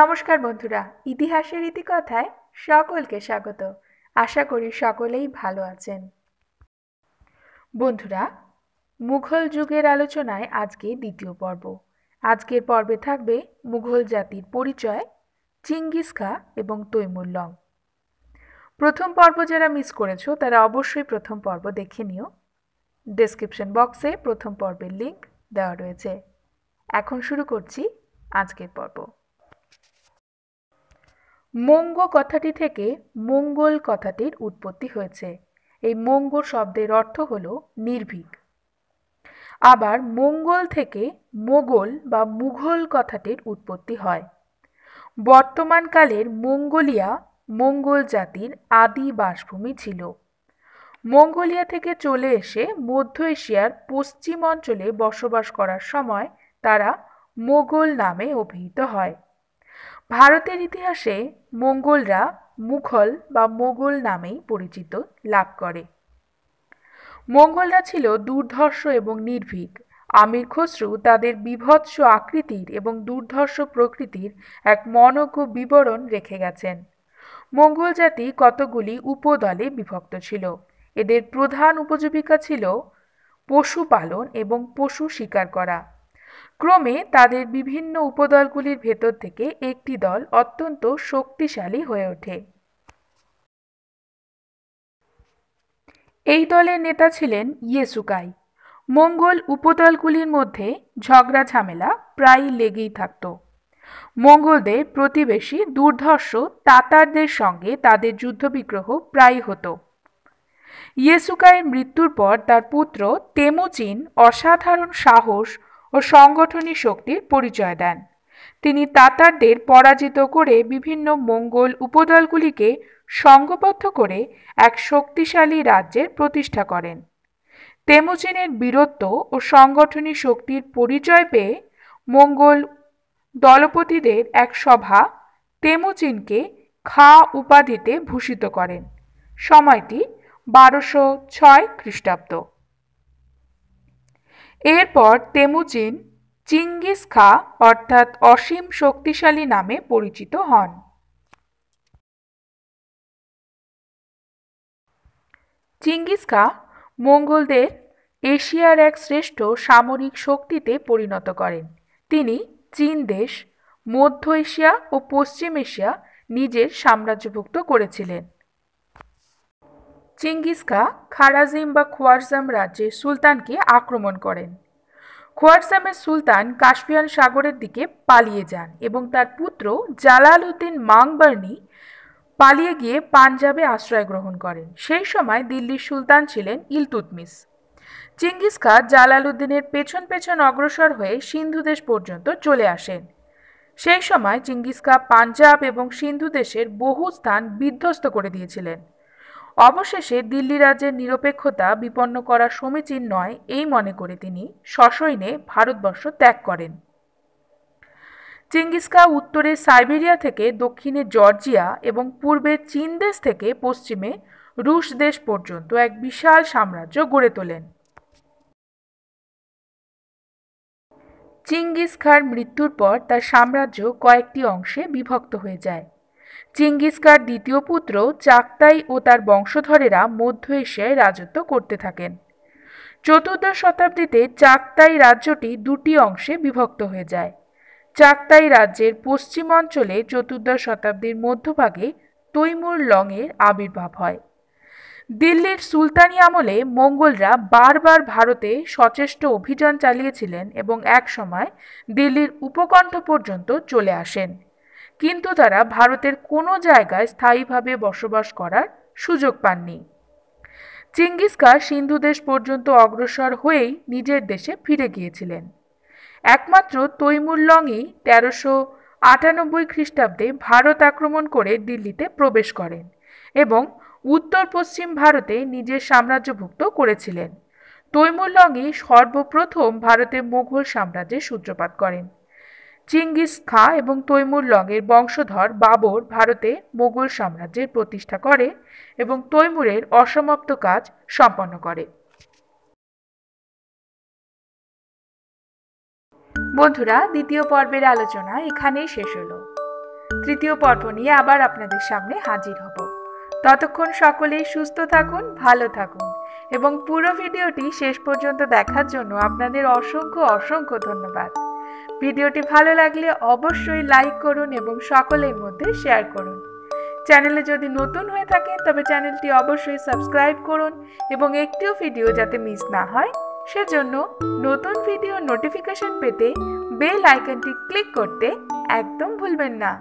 নমস্কার বন্ধুরা ইতিহাসের ইতিকথায় সকলকে স্বাগত আশা করি সকলেই ভালো আছেন বন্ধুরা মুঘল যুগের আলোচনায় আজকে দ্বিতীয় পর্ব আজকের পর্বে থাকবে মুঘল জাতির পরিচয় চিঙ্গিস খা এবং তৈমুল্লং প্রথম পর্ব যারা মিস করেছো তারা অবশ্যই প্রথম পর্ব দেখে নিও ডেসক্রিপশন বক্সে প্রথম পর্বের লিঙ্ক দেওয়া রয়েছে এখন শুরু করছি আজকের পর্ব মঙ্গ কথাটি থেকে মঙ্গল কথাটির উৎপত্তি হয়েছে এই মঙ্গ শব্দের অর্থ হল নির্ভীক আবার মঙ্গল থেকে মোগল বা মুঘল কথাটির উৎপত্তি হয় বর্তমানকালের মঙ্গোলিয়া মঙ্গল জাতির আদি বাসভূমি ছিল মঙ্গোলিয়া থেকে চলে এসে মধ্য এশিয়ার পশ্চিম অঞ্চলে বসবাস করার সময় তারা মোগল নামে অভিহিত হয় ভারতের ইতিহাসে মঙ্গলরা মুঘল বা মোগল নামেই পরিচিত লাভ করে মঙ্গলরা ছিল দুর্ধর্ষ এবং নির্ভীক আমির খসরু তাদের বিভৎস আকৃতির এবং দুর্ধর্ষ প্রকৃতির এক মনজ্ঞ বিবরণ রেখে গেছেন মঙ্গল জাতি কতগুলি উপদলে বিভক্ত ছিল এদের প্রধান উপজীবিকা ছিল পশুপালন এবং পশু শিকার করা ক্রমে তাদের বিভিন্ন উপদলগুলির ভেতর থেকে একটি দল অত্যন্ত শক্তিশালী হয়ে ওঠে এই দলের নেতা ছিলেন ইয়েসুকাই মঙ্গল উপদলগুলির মধ্যে ঝগড়া ঝামেলা প্রায় লেগেই থাকত মঙ্গলদের প্রতিবেশী দুর্ধর্ষ তাতারদের সঙ্গে তাদের যুদ্ধবিগ্রহ প্রায় হতো ইয়েসুকাইয়ের মৃত্যুর পর তার পুত্র তেমুচিন অসাধারণ সাহস ও সংগঠনী শক্তির পরিচয় দেন তিনি তাতারদের পরাজিত করে বিভিন্ন মঙ্গল উপদলগুলিকে সংঘবদ্ধ করে এক শক্তিশালী রাজ্যের প্রতিষ্ঠা করেন তেমুচিনের বীরত্ব ও সংগঠনী শক্তির পরিচয় পেয়ে মঙ্গল দলপতিদের এক সভা তেমুচিনকে খা উপাধিতে ভূষিত করেন সময়টি বারোশো ছয় খ্রিস্টাব্দ এরপর তেমুচিন চিঙ্গিস খা অর্থাৎ অসীম শক্তিশালী নামে পরিচিত হন চিঙ্গিস খা মঙ্গলদের এশিয়ার এক শ্রেষ্ঠ সামরিক শক্তিতে পরিণত করেন তিনি চীন দেশ মধ্য এশিয়া ও পশ্চিম এশিয়া নিজের সাম্রাজ্যভুক্ত করেছিলেন চেঙ্গিস খা খারাজিম বা খোয়ারজাম রাজ্যের সুলতানকে আক্রমণ করেন খোয়ারজামের সুলতান কাশ্মিয়ান সাগরের দিকে পালিয়ে যান এবং তার পুত্র জালাল উদ্দিন মাংবার্নি পালিয়ে গিয়ে পাঞ্জাবে আশ্রয় গ্রহণ করেন সেই সময় দিল্লির সুলতান ছিলেন ইলতুতমিস চেঙ্গিস খা উদ্দিনের পেছন পেছন অগ্রসর হয়ে সিন্ধু দেশ পর্যন্ত চলে আসেন সেই সময় চেঙ্গিস খা পাঞ্জাব এবং সিন্ধু দেশের বহু স্থান বিধ্বস্ত করে দিয়েছিলেন অবশেষে দিল্লি রাজ্যের নিরপেক্ষতা বিপন্ন করা সমীচীন নয় এই মনে করে তিনি সশৈনে ভারতবর্ষ ত্যাগ করেন চিঙ্গিসকা উত্তরে সাইবেরিয়া থেকে দক্ষিণে জর্জিয়া এবং পূর্বে চীন দেশ থেকে পশ্চিমে রুশ দেশ পর্যন্ত এক বিশাল সাম্রাজ্য গড়ে তোলেন চিঙ্গিস খার মৃত্যুর পর তার সাম্রাজ্য কয়েকটি অংশে বিভক্ত হয়ে যায় চিঙ্গিসকার দ্বিতীয় পুত্র চাকতাই ও তার বংশধরেরা মধ্য এশিয়ায় রাজত্ব করতে থাকেন চতুর্দশ শতাব্দীতে চাকতাই রাজ্যটি দুটি অংশে বিভক্ত হয়ে যায় চাকতাই রাজ্যের পশ্চিম অঞ্চলে চতুর্দশ শতাব্দীর মধ্যভাগে তৈমুর লংয়ের আবির্ভাব হয় দিল্লির সুলতানি আমলে মঙ্গলরা বারবার ভারতে সচেষ্ট অভিযান চালিয়েছিলেন এবং একসময় দিল্লির উপকণ্ঠ পর্যন্ত চলে আসেন কিন্তু তারা ভারতের কোনো জায়গায় স্থায়ীভাবে বসবাস করার সুযোগ পাননি চেঙ্গিস খা সিন্ধু দেশ পর্যন্ত অগ্রসর হয়েই নিজের দেশে ফিরে গিয়েছিলেন একমাত্র তৈমুর তেরোশো আটানব্বই খ্রিস্টাব্দে ভারত আক্রমণ করে দিল্লিতে প্রবেশ করেন এবং উত্তর পশ্চিম ভারতে নিজের সাম্রাজ্যভুক্ত করেছিলেন তৈমুর সর্বপ্রথম ভারতে মুঘল সাম্রাজ্যের সূত্রপাত করেন চিঙ্গিস খা এবং তৈমুর লংয়ের বংশধর বাবর ভারতে মোগল সাম্রাজ্যের প্রতিষ্ঠা করে এবং তৈমুরের অসমাপ্ত কাজ সম্পন্ন করে বন্ধুরা দ্বিতীয় পর্বের আলোচনা এখানেই শেষ হলো তৃতীয় পর্ব নিয়ে আবার আপনাদের সামনে হাজির হব ততক্ষণ সকলেই সুস্থ থাকুন ভালো থাকুন এবং পুরো ভিডিওটি শেষ পর্যন্ত দেখার জন্য আপনাদের অসংখ্য অসংখ্য ধন্যবাদ ভিডিওটি ভালো লাগলে অবশ্যই লাইক করুন এবং সকলের মধ্যে শেয়ার করুন চ্যানেলে যদি নতুন হয়ে থাকে তবে চ্যানেলটি অবশ্যই সাবস্ক্রাইব করুন এবং একটিও ভিডিও যাতে মিস না হয় সেজন্য নতুন ভিডিও নোটিফিকেশন পেতে বেল আইকনটি ক্লিক করতে একদম ভুলবেন না